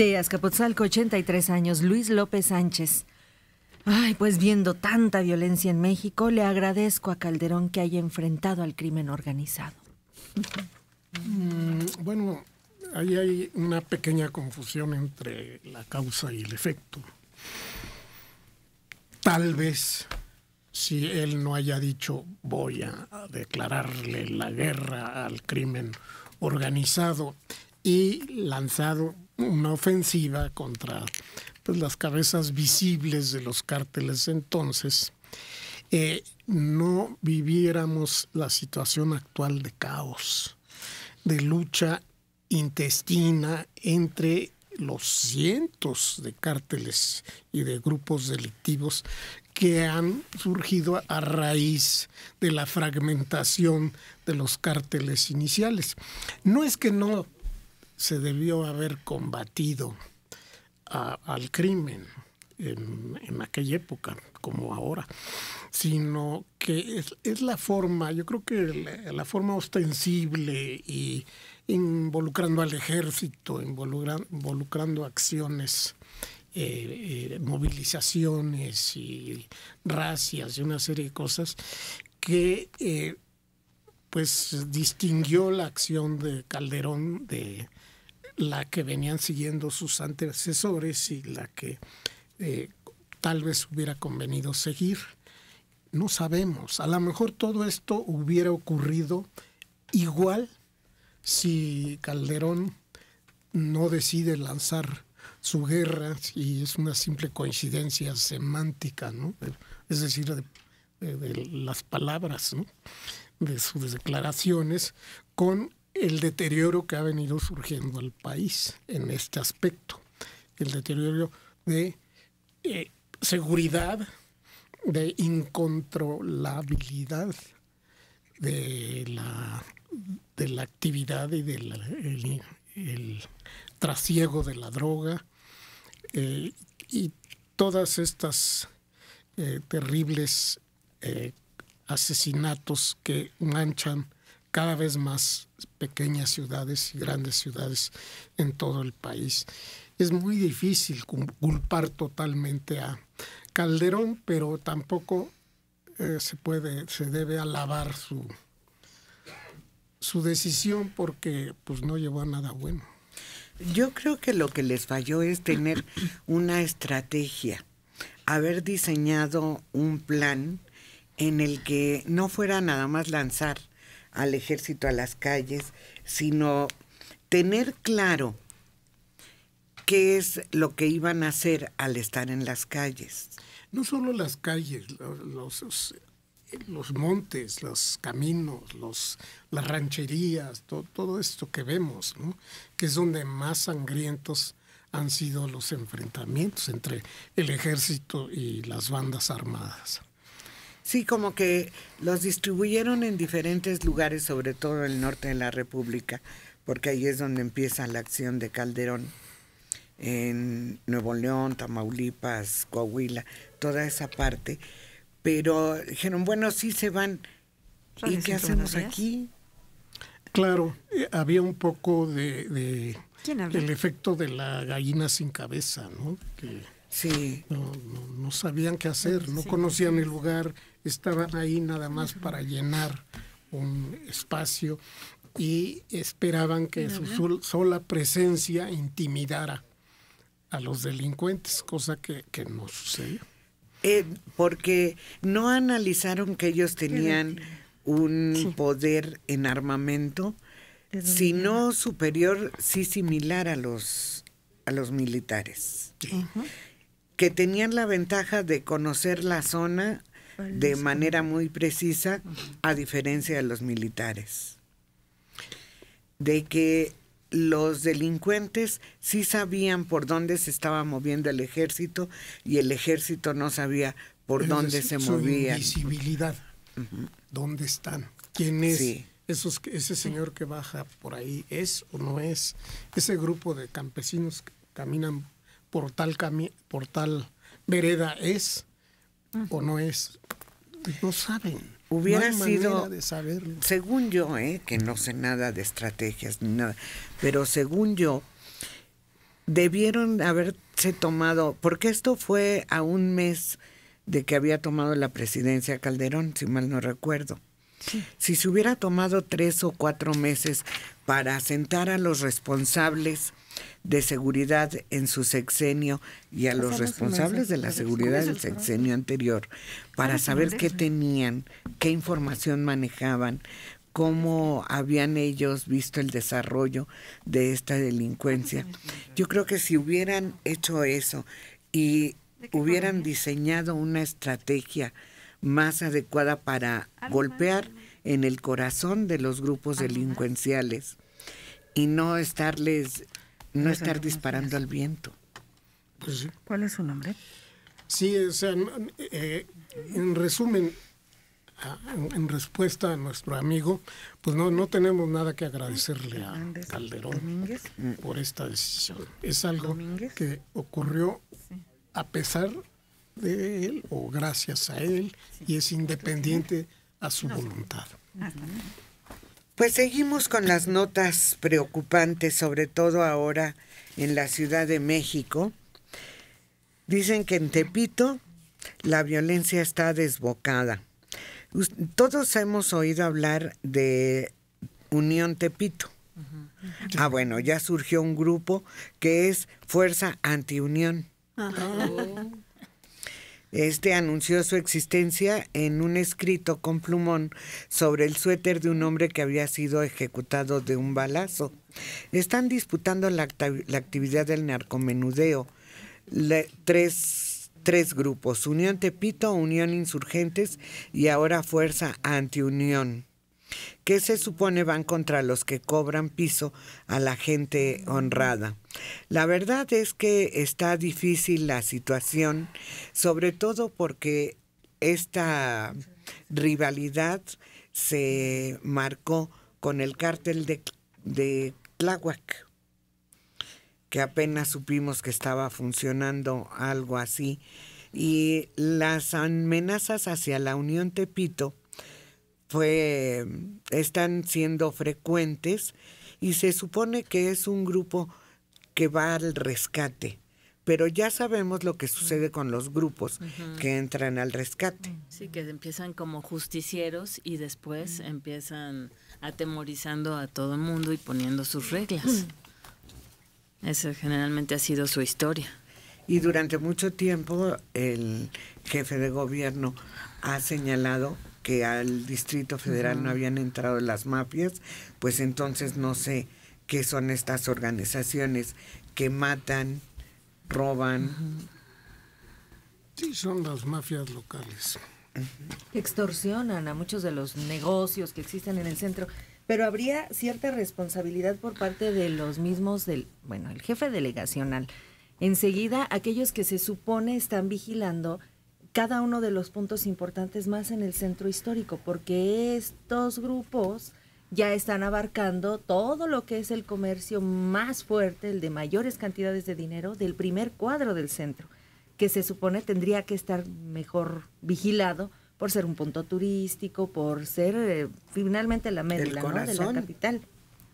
De Azcapotzalco, 83 años, Luis López Sánchez. Ay, pues viendo tanta violencia en México, le agradezco a Calderón que haya enfrentado al crimen organizado. Mm, bueno, ahí hay una pequeña confusión entre la causa y el efecto. Tal vez si él no haya dicho voy a declararle la guerra al crimen organizado y lanzado una ofensiva contra pues, las cabezas visibles de los cárteles entonces, eh, no viviéramos la situación actual de caos, de lucha intestina entre los cientos de cárteles y de grupos delictivos que han surgido a raíz de la fragmentación de los cárteles iniciales. No es que no se debió haber combatido al crimen en, aquella época, como ahora, sino que es, la forma, yo creo que la, forma ostensible y involucrando al ejército, involucrando acciones eh, eh, movilizaciones y racias y una serie de cosas que eh, pues distinguió la acción de Calderón de, la que venían siguiendo sus antecesores y la que eh, tal vez hubiera convenido seguir. No sabemos. A lo mejor todo esto hubiera ocurrido igual si Calderón no decide lanzar su guerra y es una simple coincidencia semántica, ¿no? Es decir, de, las palabras, De sus declaraciones con el deterioro que ha venido surgiendo al país en este aspecto, el deterioro de eh, seguridad, de incontrolabilidad de la, de la actividad y del el, trasiego de la droga eh, y todas estas eh, terribles asesinatos que manchan cada vez más pequeñas ciudades y grandes ciudades en todo el país. Es muy difícil culpar totalmente a Calderón, pero tampoco eh, se puede, se debe alabar su, su decisión porque pues no llevó a nada bueno. Yo creo que lo que les falló es tener una estrategia, haber diseñado un plan en el que no fuera nada más lanzar al ejército a las calles, sino tener claro qué es lo que iban a hacer al estar en las calles. No solo las calles, los, los, montes, los caminos, las rancherías, todo, todo esto que vemos, que es donde más sangrientos han sido los enfrentamientos entre el ejército y las bandas armadas. Sí, como que los distribuyeron en diferentes lugares, sobre todo en el norte de la República, porque ahí es donde empieza la acción de Calderón, en Nuevo León, Tamaulipas, Coahuila, toda esa parte. Pero dijeron, bueno, sí se van. ¿Y qué hacemos aquí? Claro, eh, había un poco de, de del efecto de la gallina sin cabeza, ¿no? Que, Sí. No, sabían qué hacer, no conocían el lugar, estaban ahí nada más para llenar un espacio y esperaban que su sola presencia intimidara a los delincuentes, cosa que, no sucedió. Eh, porque no analizaron que ellos tenían un poder en armamento, sino superior, sí similar a los, a los militares que tenían la ventaja de conocer la zona de manera muy precisa, a diferencia de los militares. De que los delincuentes sí sabían por dónde se estaba moviendo el ejército y el ejército no sabía por dónde se movía. Visibilidad. ¿Dónde están? ¿Quién es? ese señor que baja por ahí es o no es. Ese grupo de campesinos que caminan por tal, por tal vereda es o no es. No saben. Hubiera sido, de según yo, eh, que no sé nada de estrategias nada, pero según yo, debieron haberse tomado, porque esto fue a un mes de que había tomado la presidencia Calderón, si mal no recuerdo. Si se hubiera tomado tres o cuatro meses para sentar a los responsables de seguridad en su sexenio y a los responsables de la seguridad del sexenio anterior para ah, saber qué tenían, qué información manejaban, cómo habían ellos visto el desarrollo de esta delincuencia. Yo creo que si hubieran hecho eso y hubieran diseñado una estrategia más adecuada para golpear en el corazón de los grupos delincuenciales y no estarles, no estar disparando al viento. Pues ¿Cuál es su nombre? Sí, o sea, eh, en resumen, en, respuesta a nuestro amigo, pues no, no tenemos nada que agradecerle a Calderón mm. por esta decisión. Es algo que ocurrió a pesar de él o gracias a él y es independiente a su voluntad. Pues seguimos con las notas preocupantes, sobre todo ahora en la Ciudad de México. Dicen que en Tepito la violencia está desbocada. Todos hemos oído hablar de Unión Tepito. Ah, bueno, ya surgió un grupo que es Fuerza Antiunión. Ajá. Ah. Oh. Este anunció su existencia en un escrito con plumón sobre el suéter de un hombre que había sido ejecutado de un balazo. Están disputando la, actividad del narcomenudeo. tres, tres grupos, Unión Tepito, Unión Insurgentes y ahora Fuerza Antiunión que se supone van contra los que cobran piso a la gente honrada. La verdad es que está difícil la situación, sobre todo porque esta rivalidad se marcó con el cártel de, de Tláhuac, que apenas supimos que estaba funcionando algo así. Y las amenazas hacia la Unión Tepito fue, están siendo frecuentes y se supone que es un grupo que va al rescate. Pero ya sabemos lo que sucede mm. con los grupos que entran al rescate. Mm. Sí, que empiezan como justicieros y después mm. empiezan atemorizando a todo el mundo y poniendo sus reglas. Eso generalmente ha sido su historia. Y durante mucho tiempo el jefe de gobierno ha señalado que al Distrito Federal no habían entrado las mafias, pues entonces no sé qué son estas organizaciones que matan, roban. Sí, son las mafias locales. extorsionan a muchos de los negocios que existen en el centro. Pero habría cierta responsabilidad por parte de los mismos del, bueno, el jefe delegacional. Enseguida, aquellos que se supone están vigilando cada uno de los puntos importantes más en el centro histórico, porque estos grupos ya están abarcando todo lo que es el comercio más fuerte, el de mayores cantidades de dinero del primer cuadro del centro, que se supone tendría que estar mejor vigilado por ser un punto turístico, por ser eh, finalmente la médula de la capital.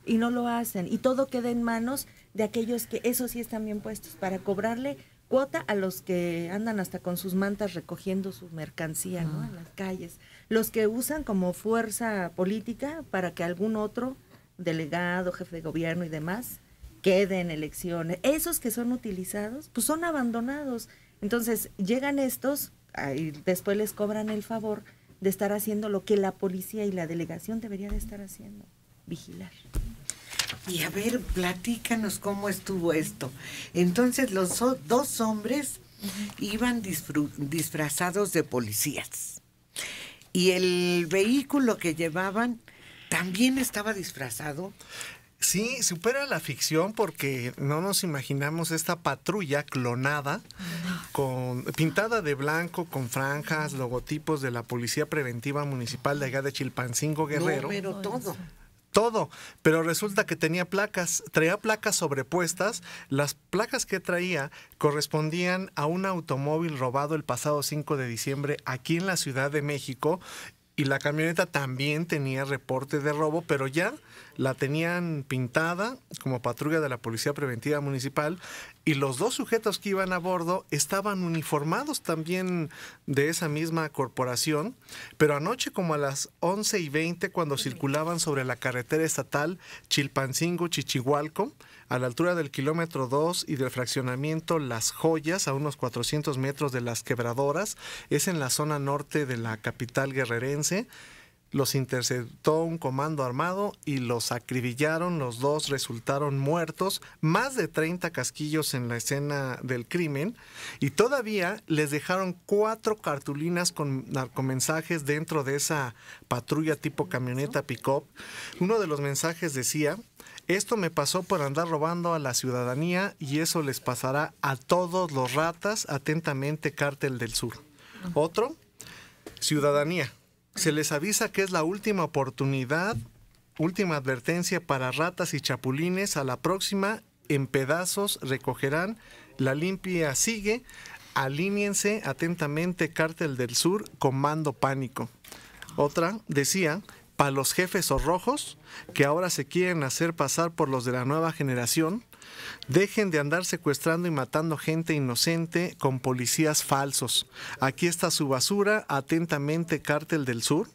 Y no lo hacen. Y todo queda en manos de aquellos que eso sí están bien puestos para cobrarle cuota a los que andan hasta con sus mantas recogiendo su mercancía, ah. En las calles. Los que usan como fuerza política para que algún otro delegado, jefe de gobierno y demás quede en elecciones. Esos que son utilizados, pues son abandonados. Entonces, llegan estos y después les cobran el favor de estar haciendo lo que la policía y la delegación deberían de estar haciendo, vigilar. Y a ver, platícanos cómo estuvo esto. Entonces los dos hombres iban disfrazados de policías. Y el vehículo que llevaban también estaba disfrazado. Sí, supera la ficción porque no nos imaginamos esta patrulla clonada, con, pintada de blanco, con franjas, logotipos de la Policía Preventiva Municipal de allá de Chilpancingo Guerrero. pero todo todo, pero resulta que tenía placas, traía placas sobrepuestas, las placas que traía correspondían a un automóvil robado el pasado 5 de diciembre aquí en la Ciudad de México y la camioneta también tenía reporte de robo, pero ya la tenían pintada como patrulla de la Policía Preventiva Municipal y los dos sujetos que iban a bordo estaban uniformados también de esa misma corporación, pero anoche como a las 11 y 20 cuando circulaban sobre la carretera estatal Chilpancingo-Chichihualco, a la altura del kilómetro 2 y del fraccionamiento Las Joyas, a unos 400 metros de las quebradoras, es en la zona norte de la capital guerrerense, los interceptó un comando armado y los acribillaron. Los dos resultaron muertos, más de 30 casquillos en la escena del crimen y todavía les dejaron cuatro cartulinas con narcomensajes dentro de esa patrulla tipo camioneta pick-up. Uno de los mensajes decía, esto me pasó por andar robando a la ciudadanía y eso les pasará a todos los ratas, atentamente Cártel del Sur. Otro, ciudadanía. Se les avisa que es la última oportunidad, última advertencia para ratas y chapulines. A la próxima, en pedazos recogerán. La limpia sigue. Alíñense atentamente, Cártel del Sur, Comando Pánico. Otra decía, para los jefes o rojos, que ahora se quieren hacer pasar por los de la nueva generación, Dejen de andar secuestrando y matando gente inocente con policías falsos. Aquí está su basura. Atentamente, Cártel del Sur.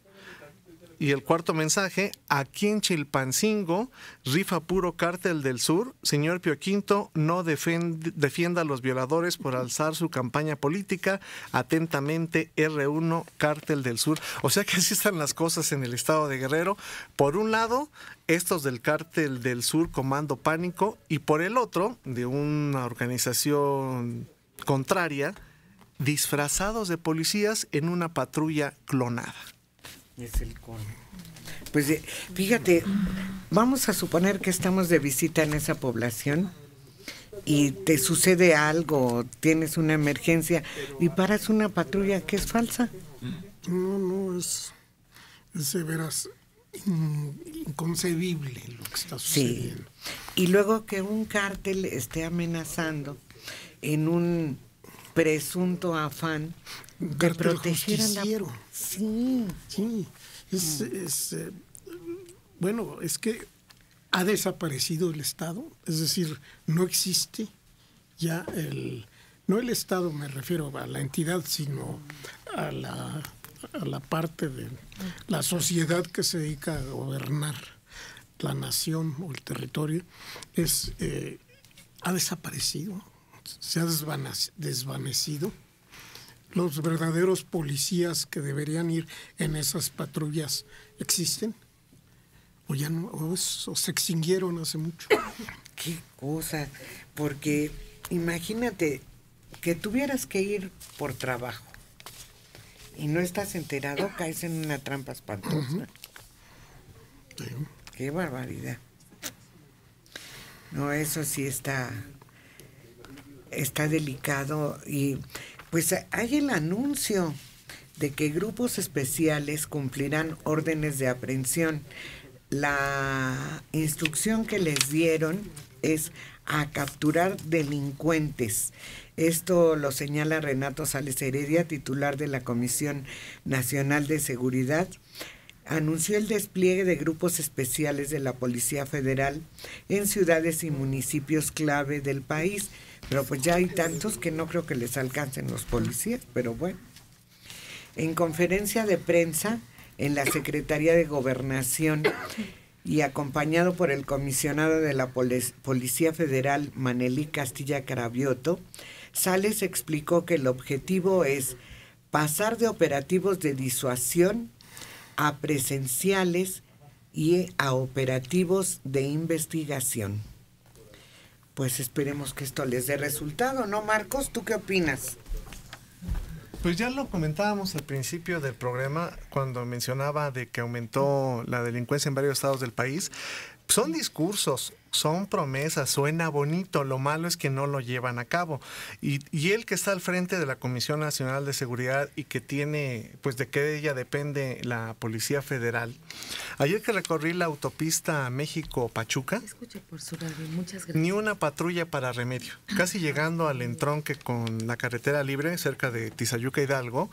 Y el cuarto mensaje, a en Chilpancingo, rifa puro cártel del sur, señor Pio Quinto, no defienda a los violadores por alzar su campaña política, atentamente R1, cártel del sur. O sea que así están las cosas en el estado de Guerrero. Por un lado, estos del cártel del sur, Comando Pánico, y por el otro, de una organización contraria, disfrazados de policías en una patrulla clonada. Es el cone Pues eh, fíjate, vamos a suponer que estamos de visita en esa población y te sucede algo, tienes una emergencia y paras una patrulla que es falsa. No, no, es, es inconcebible lo que está sucediendo. Y luego que un cártel esté amenazando en un presunto afán de proteger a la... Sí. Sí. Es, eh, bueno, es que ha desaparecido el Estado, es decir, no existe ya el, no el Estado me refiero a la entidad, sino a la, a la parte de la sociedad que se dedica a gobernar la nación o el territorio, es, eh, ha desaparecido se ha desvanecido. Los verdaderos policías que deberían ir en esas patrullas existen o ya no, se extinguieron hace mucho. Qué cosa, porque imagínate que tuvieras que ir por trabajo y no estás enterado, caes en una trampa espantosa. Qué barbaridad. No, eso sí está está delicado y pues hay el anuncio de que grupos especiales cumplirán órdenes de aprehensión. La instrucción que les dieron es a capturar delincuentes. Esto lo señala Renato Sales Heredia, titular de la Comisión Nacional de Seguridad. Anunció el despliegue de grupos especiales de la Policía Federal en ciudades y municipios clave del país pero pues ya hay tantos que no creo que les alcancen los policías, pero bueno. En conferencia de prensa en la Secretaría de Gobernación y acompañado por el comisionado de la Policía Federal Manelí Castilla Carabioto, Sales explicó que el objetivo es pasar de operativos de disuasión a presenciales y a operativos de investigación pues esperemos que esto les dé resultado, ¿no, Marcos? ¿Tú qué opinas? Pues ya lo comentábamos al principio del programa cuando mencionaba de que aumentó la delincuencia en varios estados del país. Son discursos, son promesas, suena bonito, lo malo es que no lo llevan a cabo. Y, y, él que está al frente de la Comisión Nacional de Seguridad y que tiene, pues de que ella depende la Policía Federal. Ayer que recorrí la autopista México-Pachuca, ni una patrulla para remedio. Casi ah, llegando al entronque con la carretera libre, cerca de Tizayuca Hidalgo,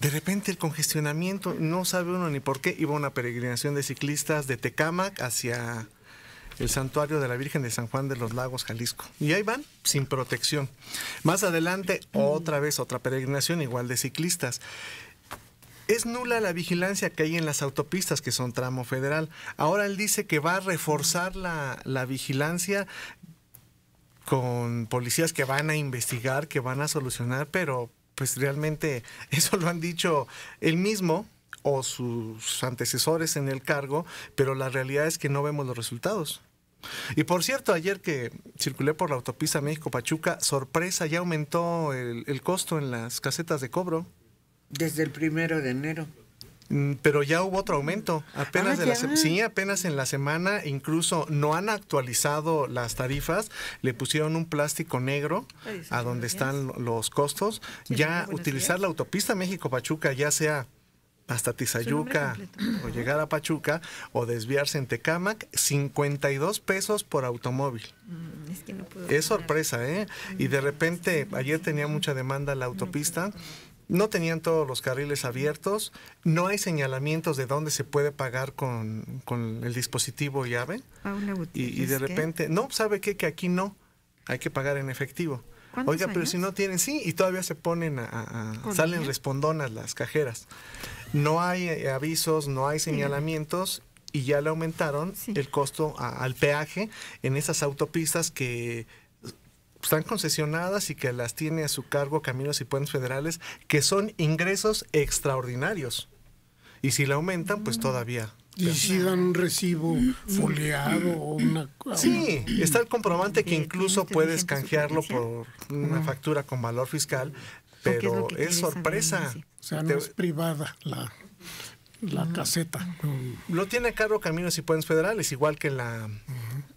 de repente el congestionamiento, no sabe uno ni por qué, iba una peregrinación de ciclistas de Tecámac hacia el santuario de la Virgen de San Juan de los Lagos, Jalisco. Y ahí van, sin protección. Más adelante, otra vez, otra peregrinación igual de ciclistas. Es nula la vigilancia que hay en las autopistas que son tramo federal. Ahora él dice que va a reforzar la, vigilancia con policías que van a investigar, que van a solucionar, pero pues realmente eso lo han dicho él mismo, o sus antecesores en el cargo, pero la realidad es que no vemos los resultados. Y por cierto, ayer que circulé por la autopista México-Pachuca, sorpresa, ya aumentó el, costo en las casetas de cobro. Desde el primero de enero. Mm, pero ya hubo otro aumento, ah, apenas, la, sí, apenas en la semana, incluso no han actualizado las tarifas, le pusieron un plástico negro a donde están los costos, ya utilizar la autopista México-Pachuca, ya sea hasta Tizayuca o llegar a Pachuca o desviarse en Tecámac, 52 pesos por automóvil. Mm, es, sorpresa, ¿eh? Mm, y de repente, ayer tenía mucha demanda la autopista. No tenían todos los carriles abiertos, no hay señalamientos de dónde se puede pagar con, el dispositivo llave. y, y, de repente, no, ¿sabe qué? Que aquí no, hay que pagar en efectivo. Oiga, pero si no tienen, sí, y todavía se ponen a, salen respondonas las cajeras. No hay eh, avisos, no hay señalamientos y ya le aumentaron el costo al peaje en esas autopistas que están concesionadas y que las tiene a su cargo Caminos y Puentes Federales, que son ingresos extraordinarios. Y si le aumentan, pues mm. todavía y si dan un recibo mm. foliado o mm. una... Sí, está el comprobante que incluso puedes canjearlo por una factura con valor fiscal, pero es, sorpresa. O sea, no es privada la, la caseta. Mm. Lo tiene a cargo Caminos y Puentes Federales, igual que la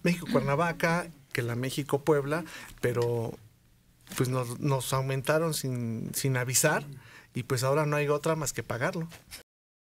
México-Cuernavaca, que la México-Puebla, pero pues nos, nos aumentaron sin, sin avisar y pues ahora no hay otra más que pagarlo.